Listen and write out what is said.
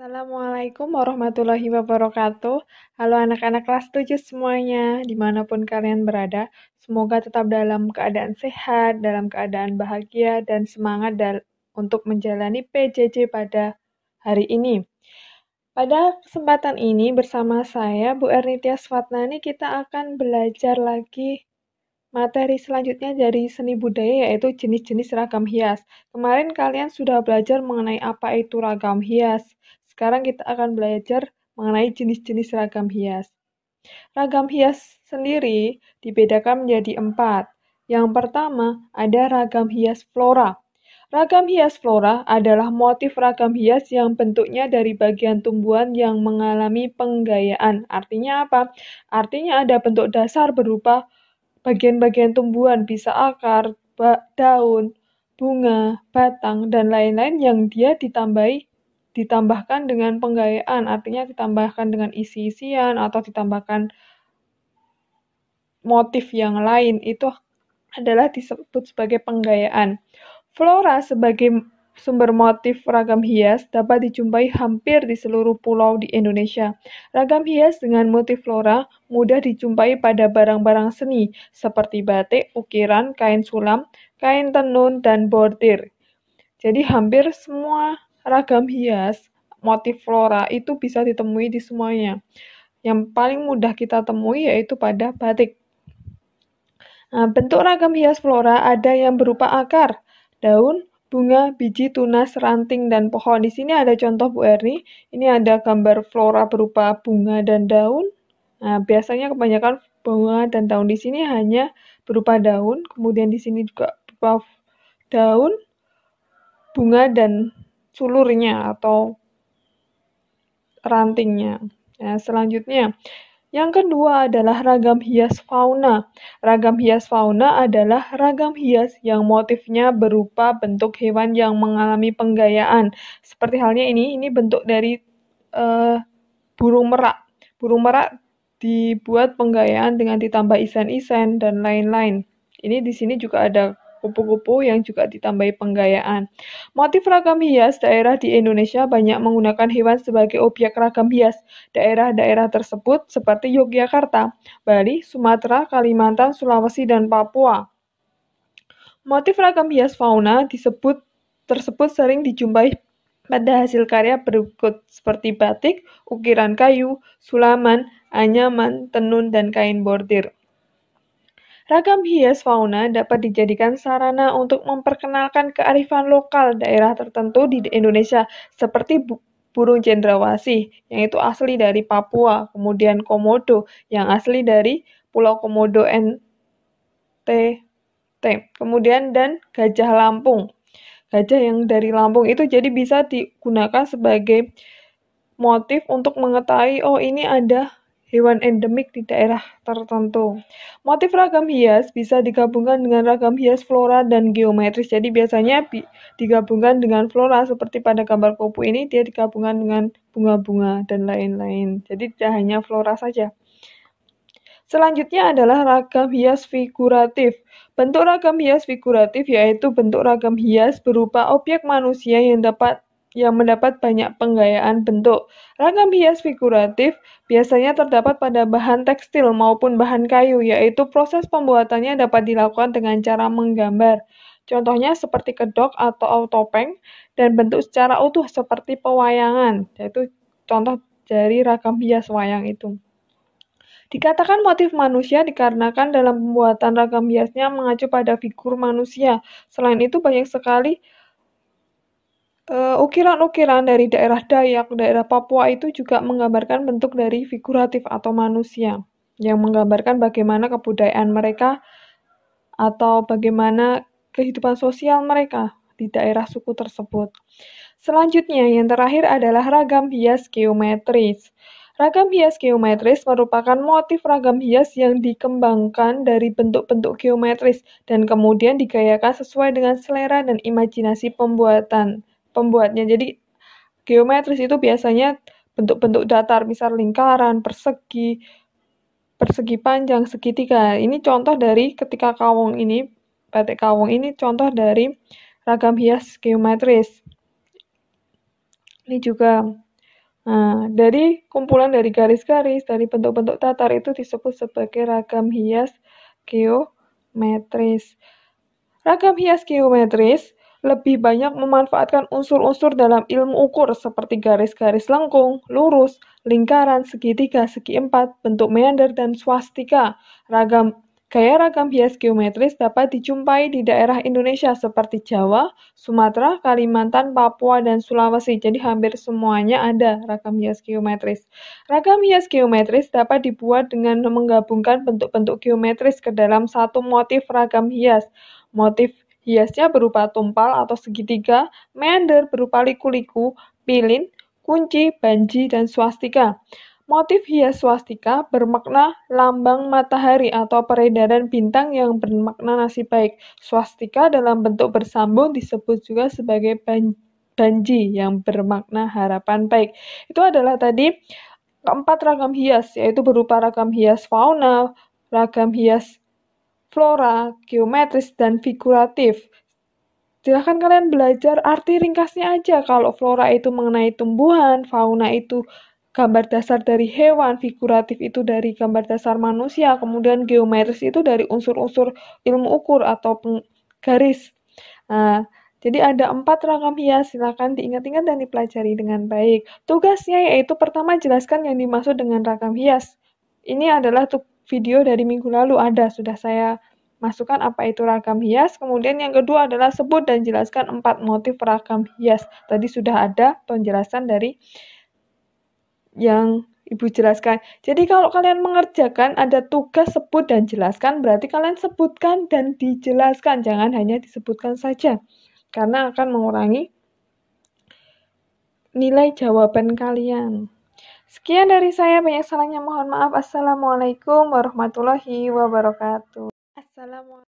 Assalamualaikum warahmatullahi wabarakatuh. Halo anak-anak kelas 7 semuanya, dimanapun kalian berada. Semoga tetap dalam keadaan sehat, dalam keadaan bahagia, dan semangat dal untuk menjalani PJJ pada hari ini. Pada kesempatan ini bersama saya, Bu Ernitia Swatnani, kita akan belajar lagi materi selanjutnya dari seni budaya yaitu jenis-jenis ragam hias. Kemarin kalian sudah belajar mengenai apa itu ragam hias, sekarang kita akan belajar mengenai jenis-jenis ragam hias. Ragam hias sendiri dibedakan menjadi empat. Yang pertama, ada ragam hias flora. Ragam hias flora adalah motif ragam hias yang bentuknya dari bagian tumbuhan yang mengalami penggayaan. Artinya apa? Artinya ada bentuk dasar berupa bagian-bagian tumbuhan, bisa akar, daun, bunga, batang, dan lain-lain yang dia ditambahi ditambahkan dengan penggayaan, artinya ditambahkan dengan isi-isian atau ditambahkan motif yang lain itu adalah disebut sebagai penggayaan. Flora sebagai sumber motif ragam hias dapat dijumpai hampir di seluruh pulau di Indonesia. Ragam hias dengan motif flora mudah dijumpai pada barang-barang seni seperti batik, ukiran, kain sulam, kain tenun, dan bordir. Jadi hampir semua ragam hias, motif flora itu bisa ditemui di semuanya. Yang paling mudah kita temui yaitu pada batik. Nah, bentuk ragam hias flora ada yang berupa akar, daun, bunga, biji, tunas, ranting, dan pohon. Di sini ada contoh Bu Erni. Ini ada gambar flora berupa bunga dan daun. Nah, biasanya kebanyakan bunga dan daun di sini hanya berupa daun. Kemudian di sini juga berupa daun, bunga, dan culurnya atau rantingnya. Ya, selanjutnya, yang kedua adalah ragam hias fauna. Ragam hias fauna adalah ragam hias yang motifnya berupa bentuk hewan yang mengalami penggayaan. Seperti halnya ini, ini bentuk dari uh, burung merak. Burung merak dibuat penggayaan dengan ditambah isen-isen dan lain-lain. Ini di sini juga ada kupu-kupu yang juga ditambahi penggayaan. Motif ragam hias daerah di Indonesia banyak menggunakan hewan sebagai obyek ragam hias. Daerah-daerah tersebut seperti Yogyakarta, Bali, Sumatera, Kalimantan, Sulawesi, dan Papua. Motif ragam hias fauna disebut tersebut sering dijumpai pada hasil karya berikut seperti batik, ukiran kayu, sulaman, anyaman, tenun, dan kain bordir. Ragam hias fauna dapat dijadikan sarana untuk memperkenalkan kearifan lokal daerah tertentu di Indonesia, seperti burung cendrawasih yang itu asli dari Papua, kemudian komodo yang asli dari Pulau Komodo NTT, kemudian dan gajah Lampung. Gajah yang dari Lampung itu jadi bisa digunakan sebagai motif untuk mengetahui oh ini ada hewan endemik di daerah tertentu. Motif ragam hias bisa digabungkan dengan ragam hias flora dan geometris. Jadi biasanya digabungkan dengan flora seperti pada gambar kupu ini dia digabungkan dengan bunga-bunga dan lain-lain. Jadi tidak hanya flora saja. Selanjutnya adalah ragam hias figuratif. Bentuk ragam hias figuratif yaitu bentuk ragam hias berupa objek manusia yang dapat yang mendapat banyak penggayaan bentuk. Ragam hias figuratif biasanya terdapat pada bahan tekstil maupun bahan kayu, yaitu proses pembuatannya dapat dilakukan dengan cara menggambar. Contohnya seperti kedok atau autopeng dan bentuk secara utuh seperti pewayangan, yaitu contoh dari ragam hias wayang itu. Dikatakan motif manusia dikarenakan dalam pembuatan ragam hiasnya mengacu pada figur manusia. Selain itu banyak sekali ukiran eh, ukiran-ukiran dari daerah Dayak, daerah Papua itu juga menggambarkan bentuk dari figuratif atau manusia, yang menggambarkan bagaimana kebudayaan mereka atau bagaimana kehidupan sosial mereka di daerah suku tersebut. Selanjutnya, yang terakhir adalah ragam hias geometris. Ragam hias geometris merupakan motif ragam hias yang dikembangkan dari bentuk-bentuk geometris dan kemudian digayakan sesuai dengan selera dan imajinasi pembuatan pembuatnya. Jadi geometris itu biasanya bentuk-bentuk datar, misal lingkaran, persegi, persegi panjang, segitiga. Ini contoh dari ketika kawung ini, batik kawung ini contoh dari ragam hias geometris. Ini juga Nah, dari kumpulan dari garis-garis, dari bentuk-bentuk datar itu disebut sebagai ragam hias geometris. Ragam hias geometris lebih banyak memanfaatkan unsur-unsur dalam ilmu ukur seperti garis-garis lengkung, lurus, lingkaran, segitiga, segi empat, bentuk meander, dan swastika. Ragam Gaya ragam hias geometris dapat dijumpai di daerah Indonesia seperti Jawa, Sumatera, Kalimantan, Papua, dan Sulawesi. Jadi hampir semuanya ada ragam hias geometris. Ragam hias geometris dapat dibuat dengan menggabungkan bentuk-bentuk geometris ke dalam satu motif ragam hias. Motif Hiasnya berupa tumpal atau segitiga, meander berupa liku-liku, pilin, kunci, banji, dan swastika. Motif hias swastika bermakna lambang matahari atau peredaran bintang yang bermakna nasib baik. Swastika dalam bentuk bersambung disebut juga sebagai banji yang bermakna harapan baik. Itu adalah tadi keempat ragam hias yaitu berupa ragam hias fauna, ragam hias flora, geometris, dan figuratif. Silahkan kalian belajar arti ringkasnya aja kalau flora itu mengenai tumbuhan, fauna itu gambar dasar dari hewan, figuratif itu dari gambar dasar manusia, kemudian geometris itu dari unsur-unsur ilmu ukur atau garis. Nah, jadi ada empat ragam hias, ya, silahkan diingat-ingat dan dipelajari dengan baik. Tugasnya yaitu pertama jelaskan yang dimaksud dengan ragam hias. Ini adalah tugas video dari minggu lalu ada, sudah saya masukkan apa itu ragam hias. Kemudian yang kedua adalah sebut dan jelaskan empat motif ragam hias. Tadi sudah ada penjelasan dari yang Ibu jelaskan. Jadi kalau kalian mengerjakan ada tugas sebut dan jelaskan, berarti kalian sebutkan dan dijelaskan, jangan hanya disebutkan saja. Karena akan mengurangi nilai jawaban kalian. Sekian dari saya, banyak salahnya mohon maaf. Assalamualaikum warahmatullahi wabarakatuh. Assalamualaikum.